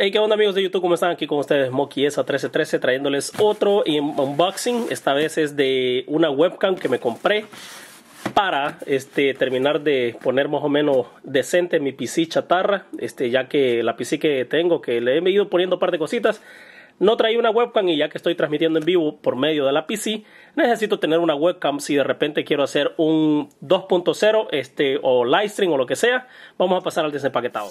Hey, ¿qué onda amigos de YouTube? ¿Cómo están? Aquí con ustedes Moki esa 1313 trayéndoles otro unboxing. Esta vez es de una webcam que me compré para este, terminar de poner más o menos decente mi PC chatarra. Este, ya que la PC que tengo, que le he ido poniendo un par de cositas, no traí una webcam y ya que estoy transmitiendo en vivo por medio de la PC, necesito tener una webcam si de repente quiero hacer un 2.0 este, o live stream o lo que sea. Vamos a pasar al desempaquetado.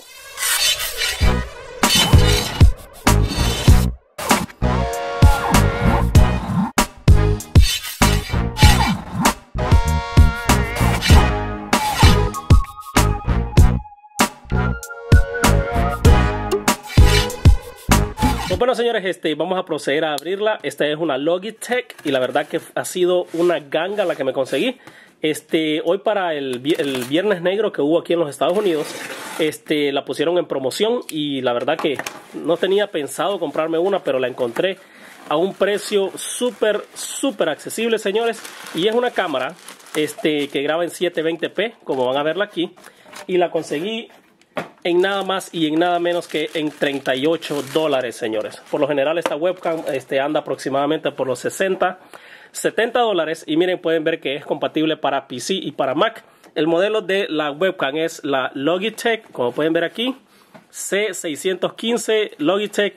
Pues bueno, señores, este, vamos a proceder a abrirla. Esta es una Logitech y la verdad que ha sido una ganga la que me conseguí. Este, hoy para el, Viernes Negro que hubo aquí en los Estados Unidos, este, la pusieron en promoción y la verdad que no tenía pensado comprarme una, pero la encontré a un precio súper, súper accesible, señores. Y es una cámara este, que graba en 720p, como van a verla aquí. Y la conseguí en nada más y en nada menos que en 38 dólares, señores. Por lo general esta webcam este, anda aproximadamente por los 60, 70 dólares y miren pueden ver que es compatible para PC y para Mac. El modelo de la webcam es la Logitech, como pueden ver aquí, C615 Logitech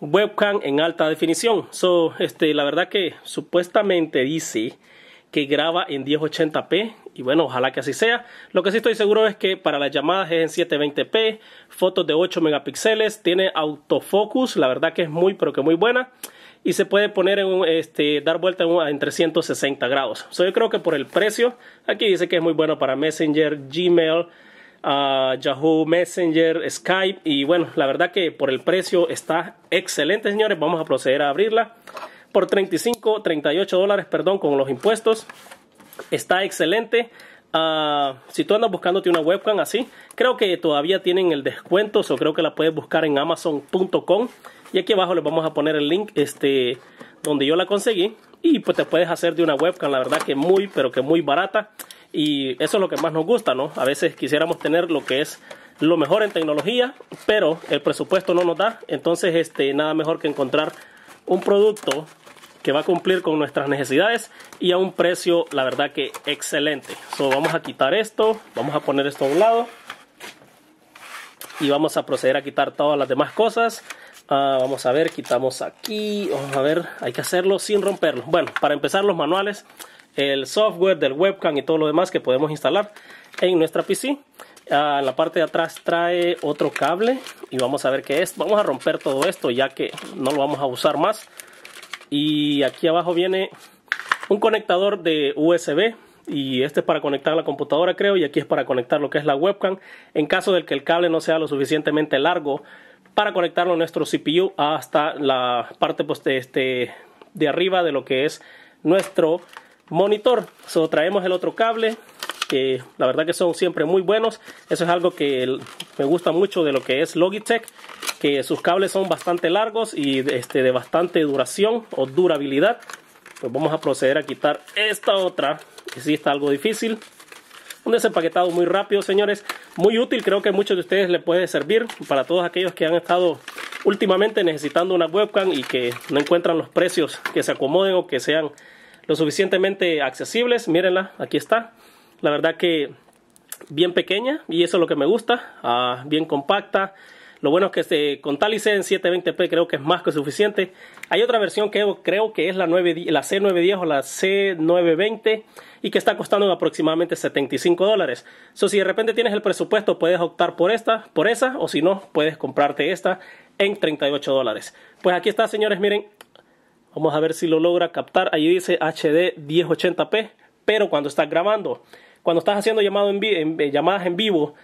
webcam en alta definición. So, este, la verdad que supuestamente dice que graba en 1080p y bueno, ojalá que así sea. Lo que sí estoy seguro es que para las llamadas es en 720p, fotos de 8 megapíxeles, tiene autofocus, la verdad que es muy pero que muy buena y se puede poner en este, dar vuelta en, 360 grados. yo creo que por el precio, aquí dice que es muy bueno para Messenger, Gmail, ah, Yahoo Messenger, Skype y bueno, la verdad que por el precio está excelente, señores. Vamos a proceder a abrirla por 35, 38 dólares, perdón, con los impuestos. Está excelente. Ah, si tú andas buscándote una webcam así, creo que todavía tienen el descuento, o creo que la puedes buscar en amazon.com. Y aquí abajo les vamos a poner el link este, donde yo la conseguí. Y pues te puedes hacer de una webcam, la verdad que muy, pero que muy barata. Y eso es lo que más nos gusta, ¿no? A veces quisiéramos tener lo que es lo mejor en tecnología, pero el presupuesto no nos da. Entonces, este, nada mejor que encontrar un producto que va a cumplir con nuestras necesidades y a un precio, la verdad que excelente. vamos a quitar esto, vamos a poner esto a un lado y vamos a proceder a quitar todas las demás cosas. Ah, vamos a ver, quitamos aquí, vamos a ver, hay que hacerlo sin romperlo. Bueno, para empezar los manuales, el software del webcam y todo lo demás que podemos instalar en nuestra PC. Ah, la parte de atrás trae otro cable y vamos a ver qué es. Vamos a romper todo esto ya que no lo vamos a usar más y aquí abajo viene un conectador de USB y este es para conectar la computadora creo y aquí es para conectar lo que es la webcam en caso de que el cable no sea lo suficientemente largo para conectarlo a nuestro CPU hasta la parte pues, de, este, de arriba de lo que es nuestro monitor. So, traemos el otro cable que la verdad que son siempre muy buenos. Eso es algo que me gusta mucho de lo que es Logitech, que sus cables son bastante largos y este, de bastante duración o durabilidad. Pues vamos a proceder a quitar esta otra, que sí está algo difícil. Un desempaquetado muy rápido, señores. Muy útil, creo que a muchos de ustedes le puede servir para todos aquellos que han estado últimamente necesitando una webcam y que no encuentran los precios que se acomoden o que sean lo suficientemente accesibles. Mírenla, aquí está. La verdad que bien pequeña y eso es lo que me gusta, ah, bien compacta. Lo bueno es que con tal c en 720p creo que es más que suficiente. Hay otra versión que creo que es la, 9, la C910 o la C920 y que está costando aproximadamente 75 dólares. So, si de repente tienes el presupuesto puedes optar por esta, por esa o si no puedes comprarte esta en 38 dólares. Pues aquí está señores, miren, vamos a ver si lo logra captar. Ahí dice HD 1080p, pero cuando estás grabando cuando estás haciendo llamado en, eh, llamadas en vivo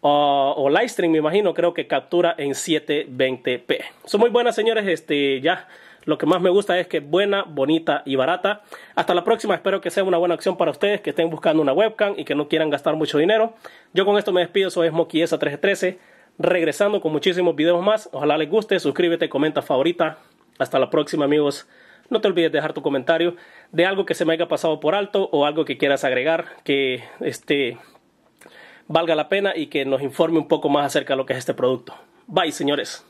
uh, o live stream, me imagino, creo que captura en 720p. Son muy buenas, señores. Este, ya. Lo que más me gusta es que es buena, bonita y barata. Hasta la próxima, espero que sea una buena opción para ustedes que estén buscando una webcam y que no quieran gastar mucho dinero. Yo con esto me despido, soy Smokiesa 313 regresando con muchísimos videos más. Ojalá les guste, suscríbete, comenta favorita. Hasta la próxima, amigos. No te olvides de dejar tu comentario de algo que se me haya pasado por alto o algo que quieras agregar que este, valga la pena y que nos informe un poco más acerca de lo que es este producto. Bye, señores.